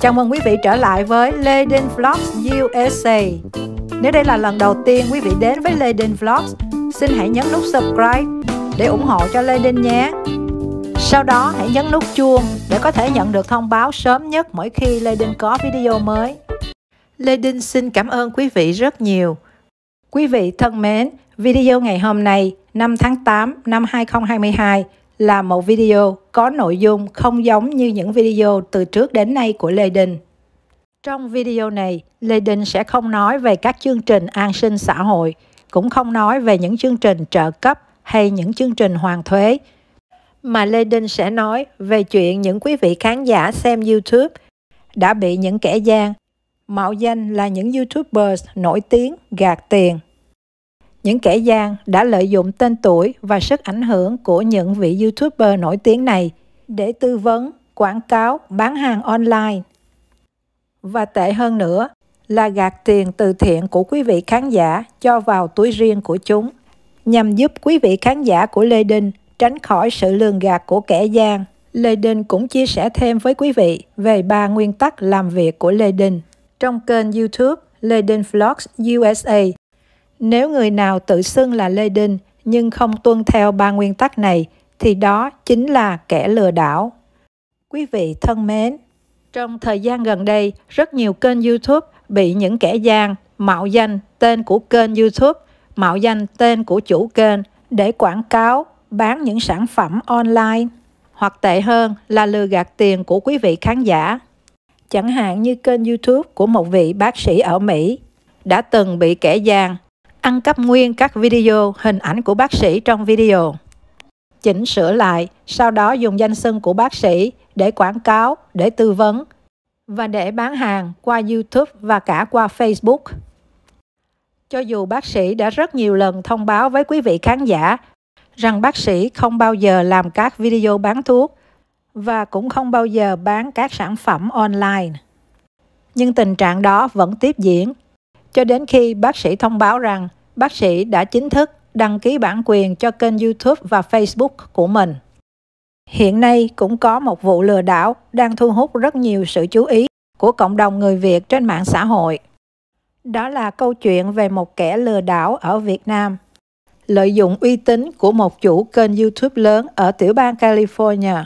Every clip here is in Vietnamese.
Chào mừng quý vị trở lại với Leden Vlogs USA. Nếu đây là lần đầu tiên quý vị đến với Leden Vlogs, xin hãy nhấn nút subscribe để ủng hộ cho Leden nhé. Sau đó hãy nhấn nút chuông để có thể nhận được thông báo sớm nhất mỗi khi Leden có video mới. Leden xin cảm ơn quý vị rất nhiều. Quý vị thân mến, video ngày hôm nay 5 tháng 8 năm 2022 là một video có nội dung không giống như những video từ trước đến nay của Lê Đình. Trong video này, Lê Đình sẽ không nói về các chương trình an sinh xã hội, cũng không nói về những chương trình trợ cấp hay những chương trình hoàn thuế, mà Lê Đình sẽ nói về chuyện những quý vị khán giả xem YouTube đã bị những kẻ gian mạo danh là những YouTubers nổi tiếng gạt tiền những kẻ gian đã lợi dụng tên tuổi và sức ảnh hưởng của những vị YouTuber nổi tiếng này để tư vấn, quảng cáo, bán hàng online. Và tệ hơn nữa là gạt tiền từ thiện của quý vị khán giả cho vào túi riêng của chúng, nhằm giúp quý vị khán giả của Lê Đinh tránh khỏi sự lường gạt của kẻ gian. Lê Đinh cũng chia sẻ thêm với quý vị về ba nguyên tắc làm việc của Lê Đinh trong kênh YouTube Lê Đinh Vlogs USA nếu người nào tự xưng là Lê Đinh nhưng không tuân theo ba nguyên tắc này thì đó chính là kẻ lừa đảo. Quý vị thân mến, trong thời gian gần đây, rất nhiều kênh YouTube bị những kẻ gian mạo danh tên của kênh YouTube, mạo danh tên của chủ kênh để quảng cáo, bán những sản phẩm online hoặc tệ hơn là lừa gạt tiền của quý vị khán giả. Chẳng hạn như kênh YouTube của một vị bác sĩ ở Mỹ đã từng bị kẻ gian ăn cắp nguyên các video, hình ảnh của bác sĩ trong video. Chỉnh sửa lại, sau đó dùng danh xưng của bác sĩ để quảng cáo, để tư vấn và để bán hàng qua YouTube và cả qua Facebook. Cho dù bác sĩ đã rất nhiều lần thông báo với quý vị khán giả rằng bác sĩ không bao giờ làm các video bán thuốc và cũng không bao giờ bán các sản phẩm online. Nhưng tình trạng đó vẫn tiếp diễn cho đến khi bác sĩ thông báo rằng bác sĩ đã chính thức đăng ký bản quyền cho kênh YouTube và Facebook của mình. Hiện nay cũng có một vụ lừa đảo đang thu hút rất nhiều sự chú ý của cộng đồng người Việt trên mạng xã hội. Đó là câu chuyện về một kẻ lừa đảo ở Việt Nam lợi dụng uy tín của một chủ kênh YouTube lớn ở tiểu bang California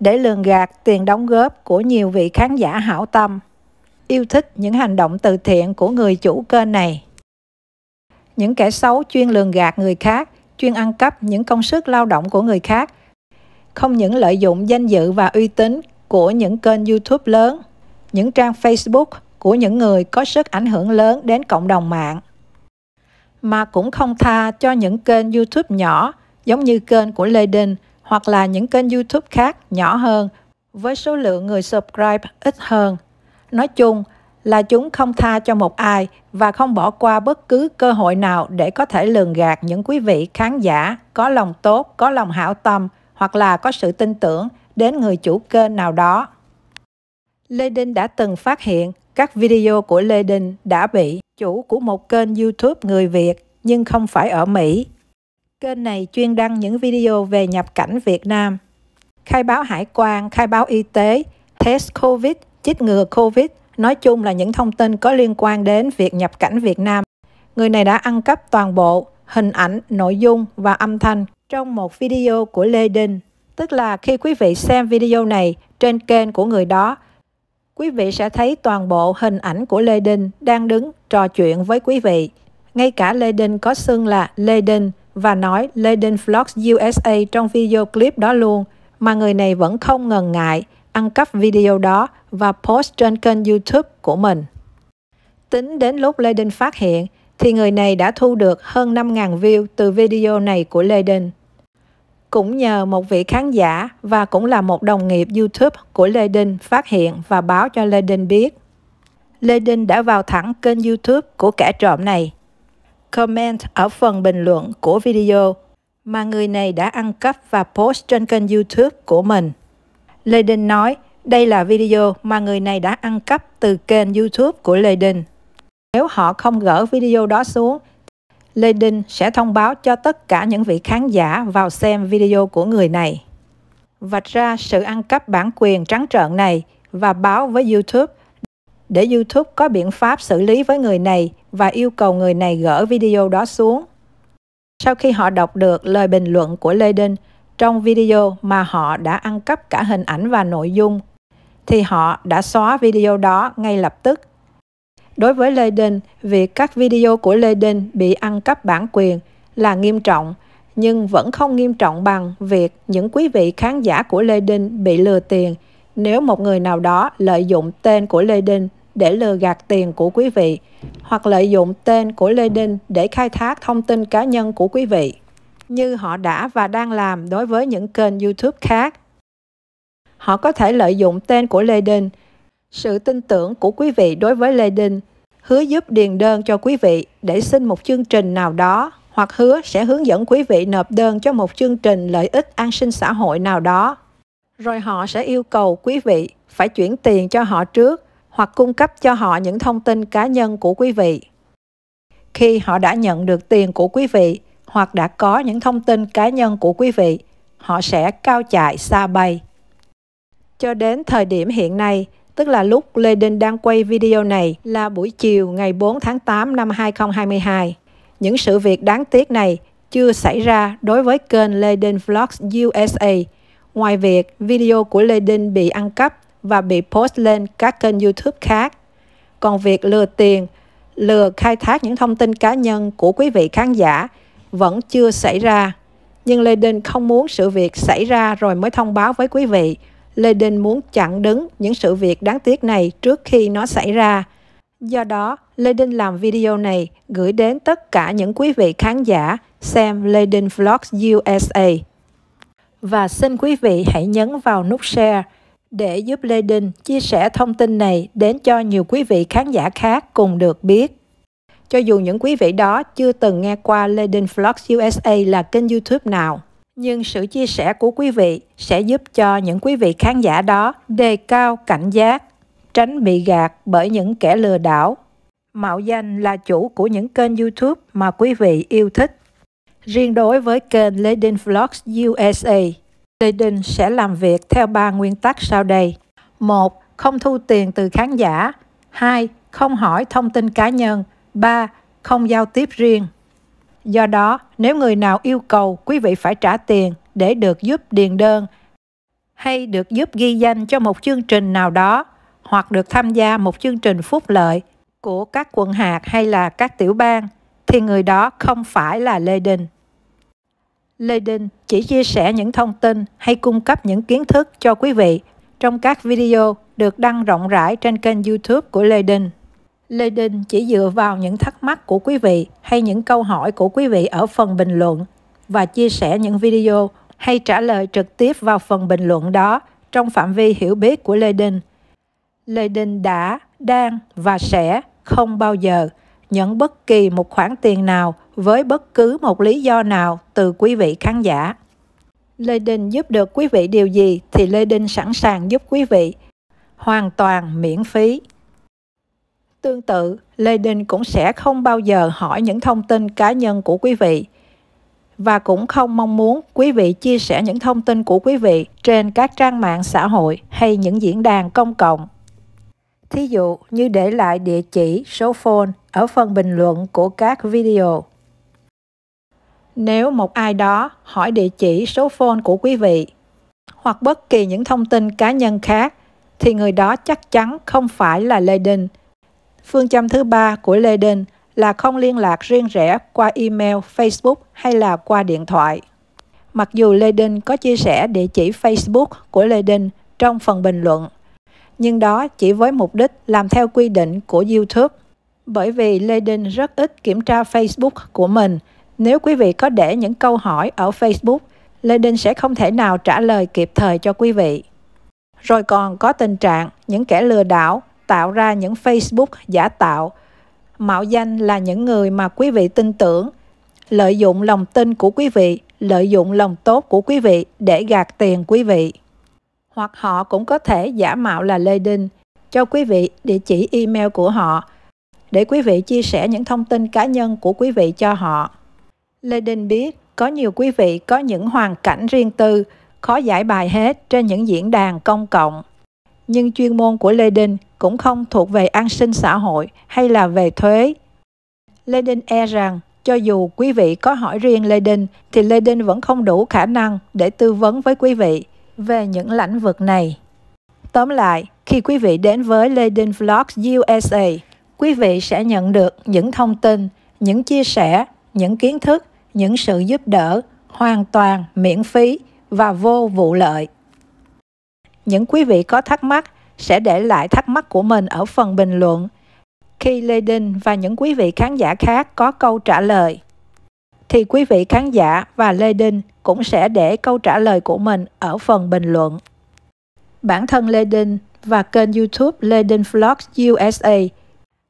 để lường gạt tiền đóng góp của nhiều vị khán giả hảo tâm yêu thích những hành động từ thiện của người chủ kênh này. Những kẻ xấu chuyên lường gạt người khác, chuyên ăn cắp những công sức lao động của người khác, không những lợi dụng danh dự và uy tín của những kênh YouTube lớn, những trang Facebook của những người có sức ảnh hưởng lớn đến cộng đồng mạng, mà cũng không tha cho những kênh YouTube nhỏ giống như kênh của Lê Đình hoặc là những kênh YouTube khác nhỏ hơn với số lượng người subscribe ít hơn Nói chung là chúng không tha cho một ai và không bỏ qua bất cứ cơ hội nào để có thể lường gạt những quý vị khán giả có lòng tốt, có lòng hảo tâm hoặc là có sự tin tưởng đến người chủ kênh nào đó. Lê Đinh đã từng phát hiện các video của Lê Đinh đã bị chủ của một kênh YouTube người Việt nhưng không phải ở Mỹ. Kênh này chuyên đăng những video về nhập cảnh Việt Nam, khai báo hải quan, khai báo y tế, test COVID chích ngừa COVID, nói chung là những thông tin có liên quan đến việc nhập cảnh Việt Nam. Người này đã ăn cắp toàn bộ hình ảnh, nội dung và âm thanh trong một video của Lê đình Tức là khi quý vị xem video này trên kênh của người đó, quý vị sẽ thấy toàn bộ hình ảnh của Lê đình đang đứng trò chuyện với quý vị. Ngay cả Lê đình có xưng là Lê đình và nói Lê Đinh Vlogs USA trong video clip đó luôn, mà người này vẫn không ngần ngại ăn cắp video đó và post trên kênh YouTube của mình. Tính đến lúc Lê Đinh phát hiện, thì người này đã thu được hơn 5.000 view từ video này của Lê Đinh. Cũng nhờ một vị khán giả và cũng là một đồng nghiệp YouTube của Lê Đinh phát hiện và báo cho Lê Đinh biết. Lê Đinh đã vào thẳng kênh YouTube của kẻ trộm này. Comment ở phần bình luận của video mà người này đã ăn cắp và post trên kênh YouTube của mình. Lê Đinh nói, đây là video mà người này đã ăn cắp từ kênh YouTube của Lê Đình. Nếu họ không gỡ video đó xuống, Lê Đình sẽ thông báo cho tất cả những vị khán giả vào xem video của người này. Vạch ra sự ăn cắp bản quyền trắng trợn này và báo với YouTube để YouTube có biện pháp xử lý với người này và yêu cầu người này gỡ video đó xuống. Sau khi họ đọc được lời bình luận của Lê đình trong video mà họ đã ăn cắp cả hình ảnh và nội dung thì họ đã xóa video đó ngay lập tức. Đối với Lê Đình, việc các video của Lê Đình bị ăn cắp bản quyền là nghiêm trọng, nhưng vẫn không nghiêm trọng bằng việc những quý vị khán giả của Lê Đình bị lừa tiền nếu một người nào đó lợi dụng tên của Lê Đình để lừa gạt tiền của quý vị hoặc lợi dụng tên của Lê Đình để khai thác thông tin cá nhân của quý vị như họ đã và đang làm đối với những kênh YouTube khác Họ có thể lợi dụng tên của Lê Đinh, sự tin tưởng của quý vị đối với Lê Đinh, hứa giúp điền đơn cho quý vị để xin một chương trình nào đó hoặc hứa sẽ hướng dẫn quý vị nộp đơn cho một chương trình lợi ích an sinh xã hội nào đó. Rồi họ sẽ yêu cầu quý vị phải chuyển tiền cho họ trước hoặc cung cấp cho họ những thông tin cá nhân của quý vị. Khi họ đã nhận được tiền của quý vị hoặc đã có những thông tin cá nhân của quý vị, họ sẽ cao chạy xa bay. Cho đến thời điểm hiện nay, tức là lúc Lê Đinh đang quay video này là buổi chiều ngày 4 tháng 8 năm 2022. Những sự việc đáng tiếc này chưa xảy ra đối với kênh Lê Đinh Vlogs USA. Ngoài việc video của Lê Đinh bị ăn cắp và bị post lên các kênh YouTube khác, còn việc lừa tiền, lừa khai thác những thông tin cá nhân của quý vị khán giả vẫn chưa xảy ra. Nhưng Lê Đinh không muốn sự việc xảy ra rồi mới thông báo với quý vị Lê Đình muốn chặn đứng những sự việc đáng tiếc này trước khi nó xảy ra. Do đó, Lê Đinh làm video này gửi đến tất cả những quý vị khán giả xem Lê Đinh Vlogs USA. Và xin quý vị hãy nhấn vào nút share để giúp Lê Đinh chia sẻ thông tin này đến cho nhiều quý vị khán giả khác cùng được biết. Cho dù những quý vị đó chưa từng nghe qua Lê Đinh Vlogs USA là kênh YouTube nào nhưng sự chia sẻ của quý vị sẽ giúp cho những quý vị khán giả đó đề cao cảnh giác, tránh bị gạt bởi những kẻ lừa đảo, mạo danh là chủ của những kênh YouTube mà quý vị yêu thích. Riêng đối với kênh Ledin Vlogs USA, Ledin sẽ làm việc theo 3 nguyên tắc sau đây. một, Không thu tiền từ khán giả. 2. Không hỏi thông tin cá nhân. 3. Không giao tiếp riêng. Do đó, nếu người nào yêu cầu, quý vị phải trả tiền để được giúp điền đơn hay được giúp ghi danh cho một chương trình nào đó hoặc được tham gia một chương trình phúc lợi của các quận hạt hay là các tiểu bang thì người đó không phải là Lê Đình. Lê Đình chỉ chia sẻ những thông tin hay cung cấp những kiến thức cho quý vị trong các video được đăng rộng rãi trên kênh YouTube của Lê Đình. Lê Đinh chỉ dựa vào những thắc mắc của quý vị hay những câu hỏi của quý vị ở phần bình luận và chia sẻ những video hay trả lời trực tiếp vào phần bình luận đó trong phạm vi hiểu biết của Lê Đinh. Lê Đinh đã, đang và sẽ không bao giờ nhận bất kỳ một khoản tiền nào với bất cứ một lý do nào từ quý vị khán giả. Lê Đinh giúp được quý vị điều gì thì Lê Đinh sẵn sàng giúp quý vị hoàn toàn miễn phí. Tương tự, Lê Đình cũng sẽ không bao giờ hỏi những thông tin cá nhân của quý vị và cũng không mong muốn quý vị chia sẻ những thông tin của quý vị trên các trang mạng xã hội hay những diễn đàn công cộng. Thí dụ như để lại địa chỉ, số phone ở phần bình luận của các video. Nếu một ai đó hỏi địa chỉ, số phone của quý vị hoặc bất kỳ những thông tin cá nhân khác thì người đó chắc chắn không phải là Lê Đình Phương châm thứ ba của Lê Đình là không liên lạc riêng rẽ qua email, Facebook hay là qua điện thoại. Mặc dù Lê Đình có chia sẻ địa chỉ Facebook của Lê Đình trong phần bình luận, nhưng đó chỉ với mục đích làm theo quy định của YouTube. Bởi vì Lê Đình rất ít kiểm tra Facebook của mình, nếu quý vị có để những câu hỏi ở Facebook, Lê Đình sẽ không thể nào trả lời kịp thời cho quý vị. Rồi còn có tình trạng những kẻ lừa đảo tạo ra những Facebook giả tạo, mạo danh là những người mà quý vị tin tưởng, lợi dụng lòng tin của quý vị, lợi dụng lòng tốt của quý vị để gạt tiền quý vị. Hoặc họ cũng có thể giả mạo là Lê Đinh, cho quý vị địa chỉ email của họ để quý vị chia sẻ những thông tin cá nhân của quý vị cho họ. Lê Đinh biết có nhiều quý vị có những hoàn cảnh riêng tư, khó giải bài hết trên những diễn đàn công cộng nhưng chuyên môn của Lê Đình cũng không thuộc về an sinh xã hội hay là về thuế. Lê Đình e rằng cho dù quý vị có hỏi riêng Lê Đình thì Lê Đình vẫn không đủ khả năng để tư vấn với quý vị về những lĩnh vực này. Tóm lại, khi quý vị đến với Lê Đình Vlogs USA, quý vị sẽ nhận được những thông tin, những chia sẻ, những kiến thức, những sự giúp đỡ hoàn toàn miễn phí và vô vụ lợi. Những quý vị có thắc mắc sẽ để lại thắc mắc của mình ở phần bình luận khi Lê Đinh và những quý vị khán giả khác có câu trả lời thì quý vị khán giả và Lê Đinh cũng sẽ để câu trả lời của mình ở phần bình luận. Bản thân Lê Đinh và kênh YouTube Lê Đinh Vlogs USA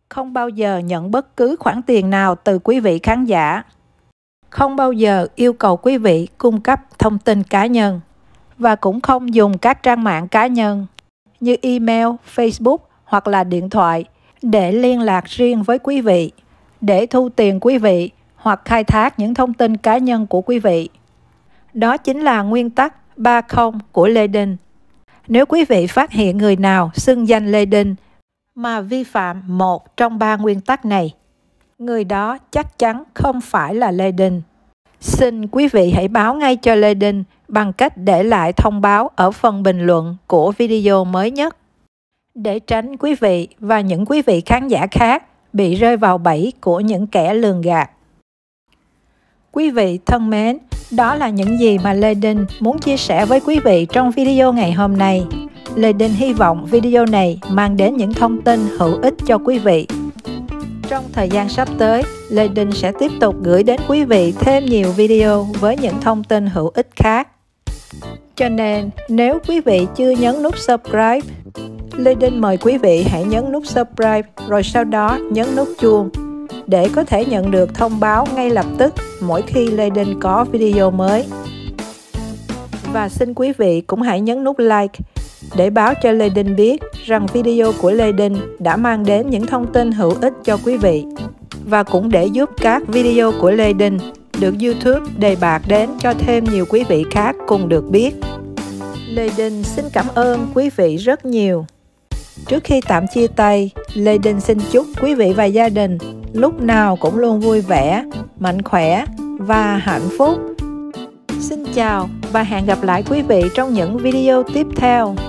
không bao giờ nhận bất cứ khoản tiền nào từ quý vị khán giả. Không bao giờ yêu cầu quý vị cung cấp thông tin cá nhân và cũng không dùng các trang mạng cá nhân như email, Facebook hoặc là điện thoại để liên lạc riêng với quý vị, để thu tiền quý vị hoặc khai thác những thông tin cá nhân của quý vị. Đó chính là nguyên tắc 30 của Lê Đình. Nếu quý vị phát hiện người nào xưng danh Lê Đình mà vi phạm một trong ba nguyên tắc này, người đó chắc chắn không phải là Lê Đình. Xin quý vị hãy báo ngay cho Lê Đình bằng cách để lại thông báo ở phần bình luận của video mới nhất. Để tránh quý vị và những quý vị khán giả khác bị rơi vào bẫy của những kẻ lường gạt. Quý vị thân mến, đó là những gì mà Lê Đinh muốn chia sẻ với quý vị trong video ngày hôm nay. Lê Đinh hy vọng video này mang đến những thông tin hữu ích cho quý vị. Trong thời gian sắp tới, Lê Đinh sẽ tiếp tục gửi đến quý vị thêm nhiều video với những thông tin hữu ích khác. Cho nên, nếu quý vị chưa nhấn nút subscribe, Lê Đinh mời quý vị hãy nhấn nút subscribe rồi sau đó nhấn nút chuông để có thể nhận được thông báo ngay lập tức mỗi khi Lê Đinh có video mới. Và xin quý vị cũng hãy nhấn nút like để báo cho Lê Đinh biết rằng video của Lê Đinh đã mang đến những thông tin hữu ích cho quý vị và cũng để giúp các video của Lê Đinh được YouTube đề bạc đến cho thêm nhiều quý vị khác cùng được biết. Lê Đình xin cảm ơn quý vị rất nhiều. Trước khi tạm chia tay, Lê Đình xin chúc quý vị và gia đình lúc nào cũng luôn vui vẻ, mạnh khỏe và hạnh phúc. Xin chào và hẹn gặp lại quý vị trong những video tiếp theo.